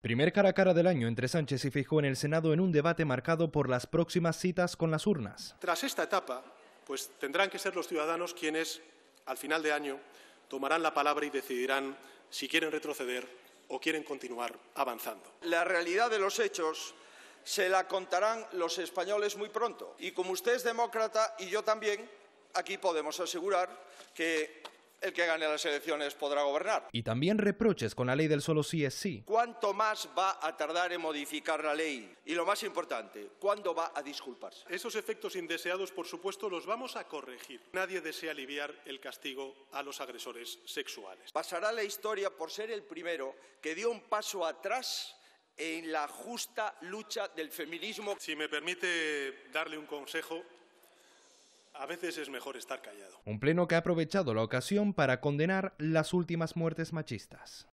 Primer cara a cara del año entre Sánchez y Fijó en el Senado en un debate marcado por las próximas citas con las urnas. Tras esta etapa, pues tendrán que ser los ciudadanos quienes, al final de año, tomarán la palabra y decidirán si quieren retroceder o quieren continuar avanzando. La realidad de los hechos se la contarán los españoles muy pronto. Y como usted es demócrata y yo también, aquí podemos asegurar que el que gane las elecciones podrá gobernar. Y también reproches con la ley del solo sí es sí. ¿Cuánto más va a tardar en modificar la ley? Y lo más importante, ¿cuándo va a disculparse? Esos efectos indeseados, por supuesto, los vamos a corregir. Nadie desea aliviar el castigo a los agresores sexuales. Pasará la historia por ser el primero que dio un paso atrás en la justa lucha del feminismo. Si me permite darle un consejo, a veces es mejor estar callado. Un pleno que ha aprovechado la ocasión para condenar las últimas muertes machistas.